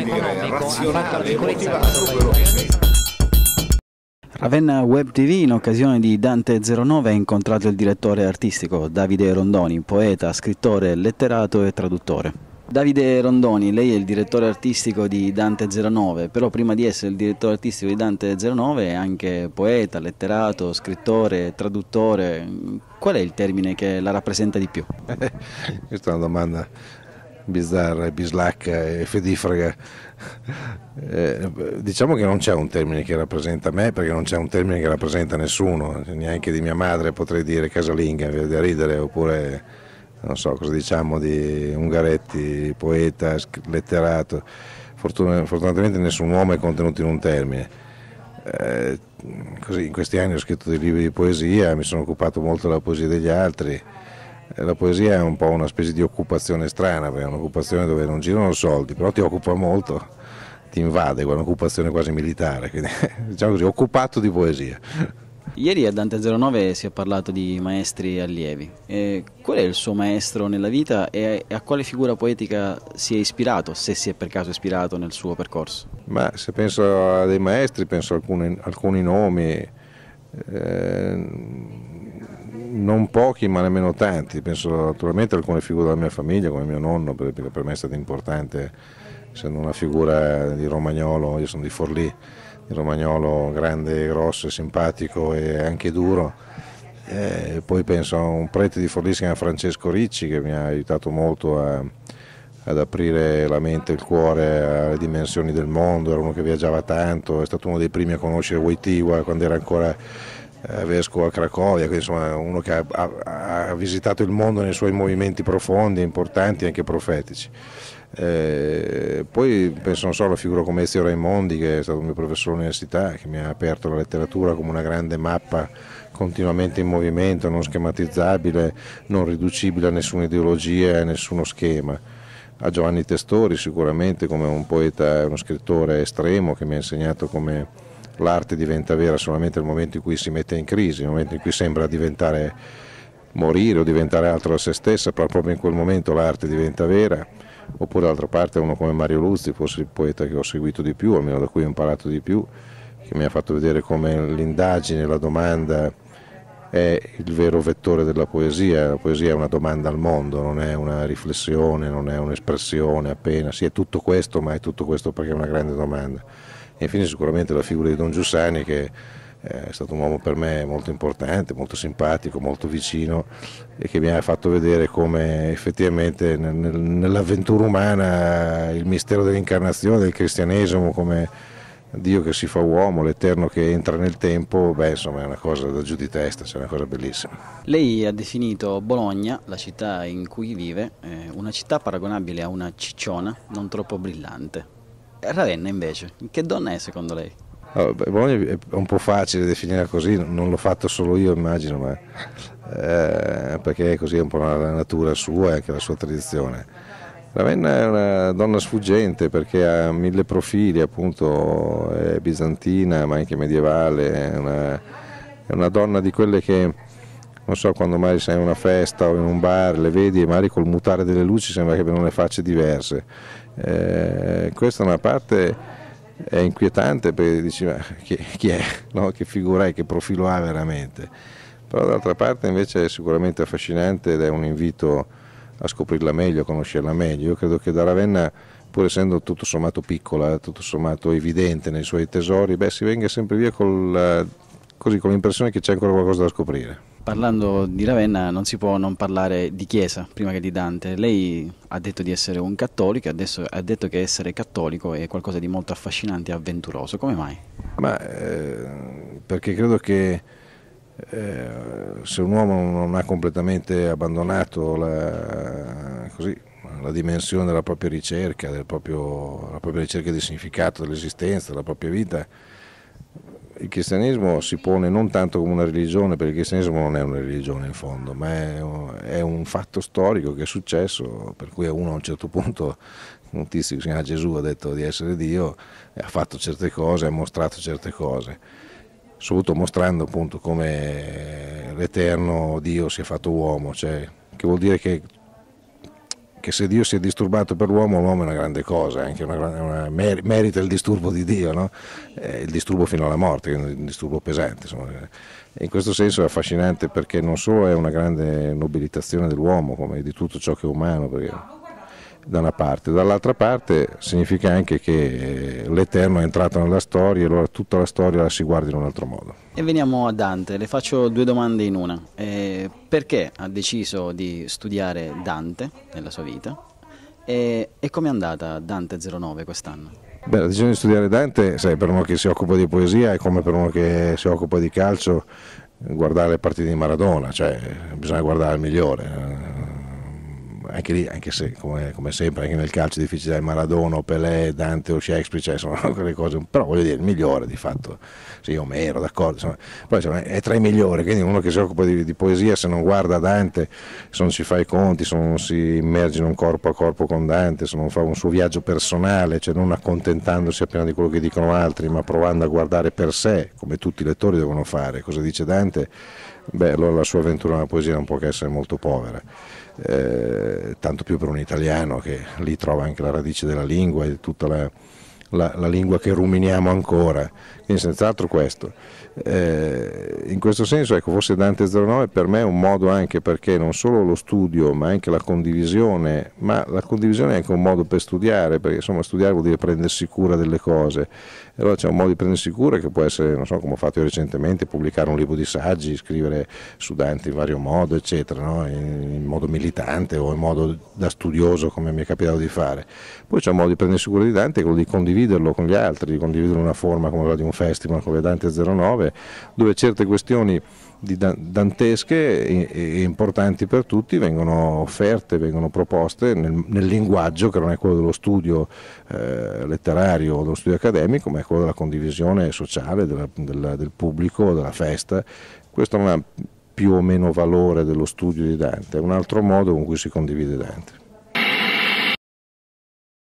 economico Ravenna Web TV in occasione di Dante 09 ha incontrato il direttore artistico Davide Rondoni, poeta, scrittore, letterato e traduttore. Davide Rondoni, lei è il direttore artistico di Dante 09, però prima di essere il direttore artistico di Dante 09 è anche poeta, letterato, scrittore, traduttore. Qual è il termine che la rappresenta di più? Questa è una domanda bizzarra bislacca e fedifraga. Eh, diciamo che non c'è un termine che rappresenta me perché non c'è un termine che rappresenta nessuno, neanche di mia madre potrei dire casalinga, mi da ridere, oppure non so cosa diciamo di Ungaretti, poeta, letterato. fortunatamente nessun uomo è contenuto in un termine. Eh, così, in questi anni ho scritto dei libri di poesia, mi sono occupato molto della poesia degli altri eh, la poesia è un po' una specie di occupazione strana, perché è un'occupazione dove non girano soldi, però ti occupa molto, ti invade, è un'occupazione quasi militare, quindi diciamo così, occupato di poesia. Ieri a Dante 09 si è parlato di maestri e allievi. E qual è il suo maestro nella vita e a quale figura poetica si è ispirato, se si è per caso ispirato nel suo percorso? Ma se penso a dei maestri, penso a alcuni, alcuni nomi. Eh, non pochi ma nemmeno tanti, penso naturalmente a alcune figure della mia famiglia come mio nonno perché per me è stato importante essendo una figura di romagnolo, io sono di Forlì, di romagnolo grande, grosso, simpatico e anche duro. E eh, poi penso a un prete di Forlì che si chiama Francesco Ricci che mi ha aiutato molto a, ad aprire la mente e il cuore alle dimensioni del mondo, era uno che viaggiava tanto, è stato uno dei primi a conoscere Waitiwa quando era ancora eh, vescovo a Cracovia, quindi insomma uno che ha, ha, ha, visitato il mondo nei suoi movimenti profondi, importanti anche profetici. Eh, poi penso non so alla figura come Ezio Raimondi che è stato mio professore all'università che mi ha aperto la letteratura come una grande mappa continuamente in movimento, non schematizzabile, non riducibile a nessuna ideologia a nessuno schema. A Giovanni Testori sicuramente come un poeta, uno scrittore estremo che mi ha insegnato come l'arte diventa vera solamente nel momento in cui si mette in crisi, nel momento in cui sembra diventare morire o diventare altro a se stessa, però proprio in quel momento l'arte diventa vera. Oppure d'altra parte uno come Mario Luzzi, forse il poeta che ho seguito di più, almeno da cui ho imparato di più, che mi ha fatto vedere come l'indagine, la domanda è il vero vettore della poesia. La poesia è una domanda al mondo, non è una riflessione, non è un'espressione appena. Sì, è tutto questo, ma è tutto questo perché è una grande domanda. E infine sicuramente la figura di Don Giussani che eh, è stato un uomo per me molto importante, molto simpatico, molto vicino e che mi ha fatto vedere come effettivamente nell'avventura umana il mistero dell'incarnazione, del cristianesimo, come Dio che si fa uomo, l'Eterno che entra nel tempo, beh insomma è una cosa da giù di testa, cioè è una cosa bellissima. Lei ha definito Bologna, la città in cui vive, eh, una città paragonabile a una cicciona non troppo brillante. Ravenna invece, che donna è secondo lei? Oh, Bologna è un po' facile definirla così, non l'ho fatto solo io immagino, ma, eh, perché così è un po' la natura sua e anche la sua tradizione. Ravenna è una donna sfuggente perché ha mille profili, appunto, è bizantina ma anche medievale, è una, è una donna di quelle che non so, quando mai sei in una festa o in un bar, le vedi e magari col mutare delle luci sembra che abbiano le facce diverse eh, questa è una parte è inquietante perché diceva chi, chi è, no? che figura è, che profilo ha veramente. Però d'altra parte invece è sicuramente affascinante ed è un invito a scoprirla meglio, a conoscerla meglio. Io credo che da Ravenna, pur essendo tutto sommato piccola, tutto sommato evidente nei suoi tesori, beh, si venga sempre via col, così, con l'impressione che c'è ancora qualcosa da scoprire. Parlando di Ravenna non si può non parlare di Chiesa prima che di Dante. Lei ha detto di essere un cattolico, adesso ha detto che essere cattolico è qualcosa di molto affascinante e avventuroso. Come mai? Ma, eh, perché credo che eh, se un uomo non ha completamente abbandonato la, così, la dimensione della propria ricerca, del proprio, la propria ricerca di significato dell'esistenza, della propria vita, il cristianesimo si pone non tanto come una religione, perché il cristianesimo non è una religione in fondo, ma è un, è un fatto storico che è successo, per cui a uno a un certo punto, un tizio che si chiama Gesù ha detto di essere Dio, ha fatto certe cose, ha mostrato certe cose, soprattutto mostrando appunto come l'eterno Dio si è fatto uomo, cioè, che vuol dire che che se Dio si è disturbato per l'uomo, l'uomo è una grande cosa, anche una, una, merita il disturbo di Dio, no? eh, il disturbo fino alla morte, un disturbo pesante. Insomma. In questo senso è affascinante perché non solo è una grande nobilitazione dell'uomo, come di tutto ciò che è umano, perché da una parte, dall'altra parte significa anche che eh, l'Eterno è entrato nella storia e allora tutta la storia la si guarda in un altro modo. E veniamo a Dante, le faccio due domande in una. Eh, perché ha deciso di studiare Dante nella sua vita e, e è andata Dante 09 quest'anno? Beh, la decisione di studiare Dante, sai, per uno che si occupa di poesia è come per uno che si occupa di calcio guardare le partite di Maradona, cioè bisogna guardare il migliore, eh anche lì, anche se come, come, sempre, anche nel calcio è difficile dai Maradona, Pelé, Dante o Shakespeare, cioè sono quelle cose, però voglio dire, il migliore di fatto, sì, Omero, d'accordo, insomma, poi insomma, è tra i migliori, quindi uno che si occupa di, di, poesia se non guarda Dante, se non si fa i conti, se non si immerge in un corpo a corpo con Dante, se non fa un suo viaggio personale, cioè non accontentandosi appena di quello che dicono altri, ma provando a guardare per sé, come tutti i lettori devono fare, cosa dice Dante, beh allora la sua avventura nella poesia non può che essere molto povera. Eh, tanto più per un italiano che lì trova anche la radice della lingua e tutta la, la, la lingua che ruminiamo ancora, quindi senz'altro questo. Eh, in questo senso, ecco, forse Dante 09 per me è un modo anche perché non solo lo studio, ma anche la condivisione, ma la condivisione è anche un modo per studiare, perché insomma studiare vuol dire prendersi cura delle cose allora c'è un modo di prendersi cura che può essere, non so come ho fatto io recentemente, pubblicare un libro di saggi, scrivere su Dante in vario modo, eccetera, no? in, in, modo militante o in modo da studioso come mi è capitato di fare. Poi c'è un modo di prendersi cura di Dante, quello di condividerlo con gli altri, di condividere una forma come quella di un festival come Dante 09, dove certe questioni di dantesche e, e, importanti per tutti vengono offerte, vengono proposte nel, nel linguaggio che non è quello dello studio eh, letterario o dello studio accademico, ma è quello della condivisione sociale, della, della, del pubblico, della festa. Questo non ha più o meno valore dello studio di Dante, è un altro modo con cui si condivide Dante.